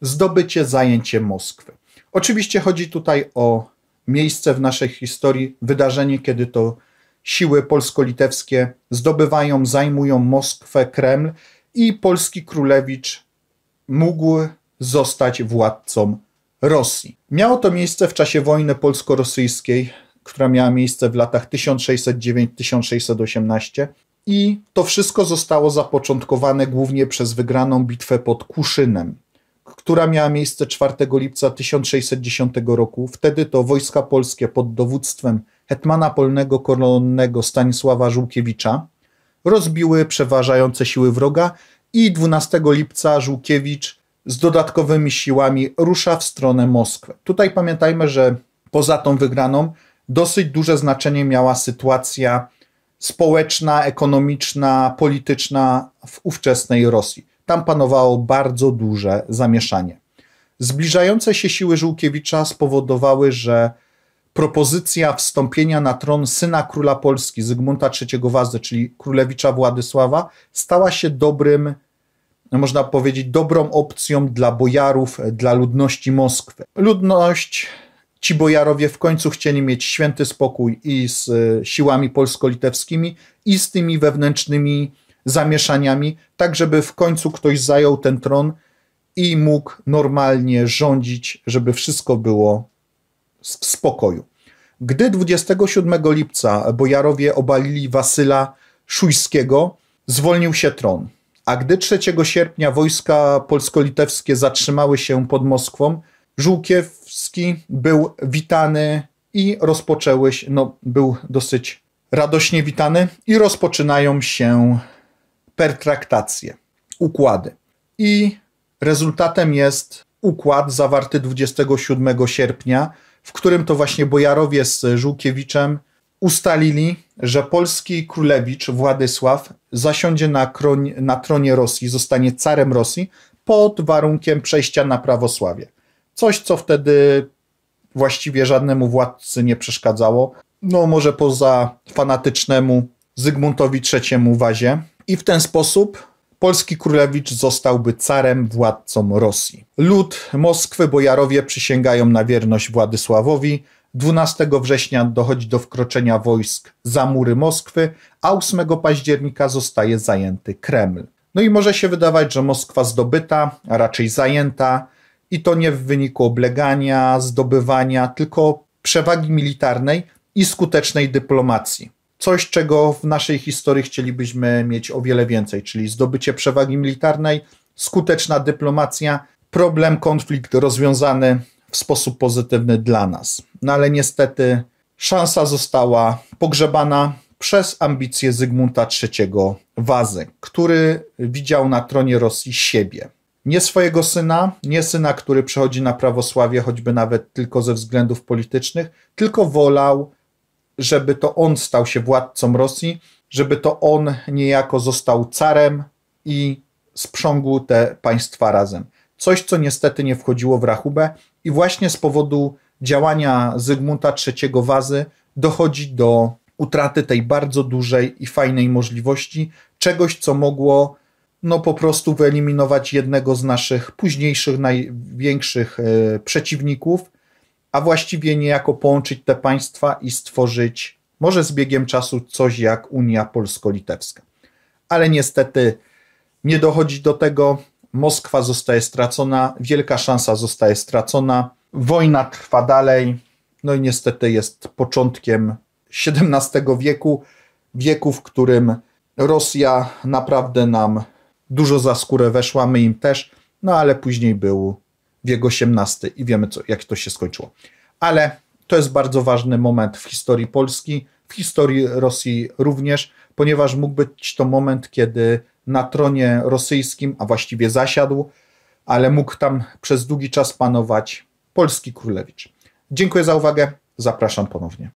zdobycie, zajęcie Moskwy. Oczywiście chodzi tutaj o miejsce w naszej historii, wydarzenie, kiedy to siły polsko-litewskie zdobywają, zajmują Moskwę, Kreml i polski królewicz mógł zostać władcą Rosji. Miało to miejsce w czasie wojny polsko-rosyjskiej, która miała miejsce w latach 1609-1618 i to wszystko zostało zapoczątkowane głównie przez wygraną bitwę pod Kuszynem która miała miejsce 4 lipca 1610 roku. Wtedy to wojska polskie pod dowództwem hetmana polnego koronnego Stanisława Żółkiewicza rozbiły przeważające siły wroga i 12 lipca Żółkiewicz z dodatkowymi siłami rusza w stronę Moskwy. Tutaj pamiętajmy, że poza tą wygraną dosyć duże znaczenie miała sytuacja społeczna, ekonomiczna, polityczna w ówczesnej Rosji. Tam panowało bardzo duże zamieszanie. Zbliżające się siły Żółkiewicza spowodowały, że propozycja wstąpienia na tron syna króla Polski, Zygmunta III Wazdy, czyli królewicza Władysława, stała się dobrym, można powiedzieć, dobrą opcją dla bojarów, dla ludności Moskwy. Ludność, ci bojarowie w końcu chcieli mieć święty spokój i z siłami polsko-litewskimi, i z tymi wewnętrznymi zamieszaniami, tak żeby w końcu ktoś zajął ten tron i mógł normalnie rządzić, żeby wszystko było w spokoju. Gdy 27 lipca bojarowie obalili Wasyla Szujskiego, zwolnił się tron. A gdy 3 sierpnia wojska polsko-litewskie zatrzymały się pod Moskwą, Żółkiewski był witany i rozpoczęły się, no był dosyć radośnie witany i rozpoczynają się pertraktacje, układy. I rezultatem jest układ zawarty 27 sierpnia, w którym to właśnie bojarowie z Żółkiewiczem ustalili, że polski królewicz Władysław zasiądzie na, kroń, na tronie Rosji, zostanie carem Rosji pod warunkiem przejścia na prawosławie. Coś, co wtedy właściwie żadnemu władcy nie przeszkadzało. No, może poza fanatycznemu Zygmuntowi III Wazie, i w ten sposób polski królewicz zostałby carem władcą Rosji. Lud Moskwy, bojarowie przysięgają na wierność Władysławowi. 12 września dochodzi do wkroczenia wojsk za mury Moskwy, a 8 października zostaje zajęty Kreml. No i może się wydawać, że Moskwa zdobyta, a raczej zajęta, i to nie w wyniku oblegania, zdobywania, tylko przewagi militarnej i skutecznej dyplomacji coś, czego w naszej historii chcielibyśmy mieć o wiele więcej, czyli zdobycie przewagi militarnej, skuteczna dyplomacja, problem, konflikt rozwiązany w sposób pozytywny dla nas. No ale niestety szansa została pogrzebana przez ambicje Zygmunta III Wazy, który widział na tronie Rosji siebie. Nie swojego syna, nie syna, który przechodzi na prawosławie, choćby nawet tylko ze względów politycznych, tylko wolał żeby to on stał się władcą Rosji, żeby to on niejako został carem i sprzągł te państwa razem. Coś, co niestety nie wchodziło w rachubę i właśnie z powodu działania Zygmunta III Wazy dochodzi do utraty tej bardzo dużej i fajnej możliwości, czegoś, co mogło no po prostu wyeliminować jednego z naszych późniejszych, największych y, przeciwników a właściwie niejako połączyć te państwa i stworzyć może z biegiem czasu coś jak Unia Polsko-Litewska. Ale niestety nie dochodzi do tego. Moskwa zostaje stracona, wielka szansa zostaje stracona, wojna trwa dalej, no i niestety jest początkiem XVII wieku, wieku, w którym Rosja naprawdę nam dużo za skórę weszła, my im też, no ale później był wiek XVIII i wiemy, co, jak to się skończyło. Ale to jest bardzo ważny moment w historii Polski, w historii Rosji również, ponieważ mógł być to moment, kiedy na tronie rosyjskim, a właściwie zasiadł, ale mógł tam przez długi czas panować polski królewicz. Dziękuję za uwagę, zapraszam ponownie.